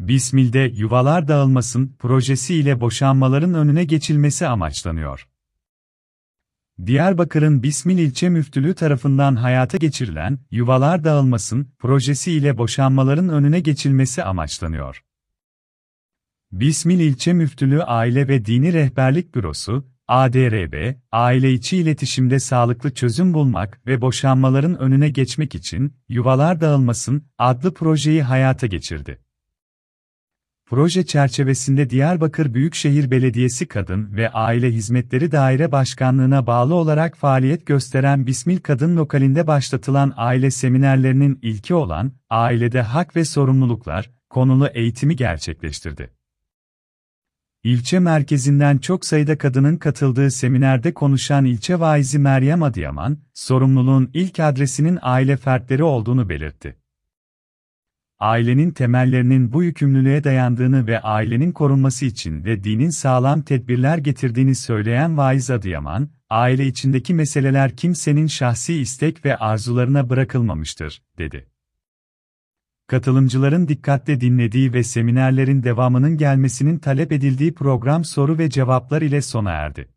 Bismil'de yuvalar dağılmasın projesi ile boşanmaların önüne geçilmesi amaçlanıyor. Diyarbakır'ın Bismil ilçe müftülüğü tarafından hayata geçirilen Yuvalar Dağılmasın projesi ile boşanmaların önüne geçilmesi amaçlanıyor. Bismil ilçe müftülüğü Aile ve Dini Rehberlik Bürosu, ADRB, aile içi iletişimde sağlıklı çözüm bulmak ve boşanmaların önüne geçmek için Yuvalar Dağılmasın adlı projeyi hayata geçirdi. Proje çerçevesinde Diyarbakır Büyükşehir Belediyesi Kadın ve Aile Hizmetleri Daire Başkanlığı'na bağlı olarak faaliyet gösteren Bismil Kadın lokalinde başlatılan aile seminerlerinin ilki olan Ailede Hak ve Sorumluluklar konulu eğitimi gerçekleştirdi. İlçe merkezinden çok sayıda kadının katıldığı seminerde konuşan ilçe vaizi Meryem Adıyaman, sorumluluğun ilk adresinin aile fertleri olduğunu belirtti ailenin temellerinin bu yükümlülüğe dayandığını ve ailenin korunması için ve dinin sağlam tedbirler getirdiğini söyleyen Vaiz Adıyaman, aile içindeki meseleler kimsenin şahsi istek ve arzularına bırakılmamıştır, dedi. Katılımcıların dikkatle dinlediği ve seminerlerin devamının gelmesinin talep edildiği program soru ve cevaplar ile sona erdi.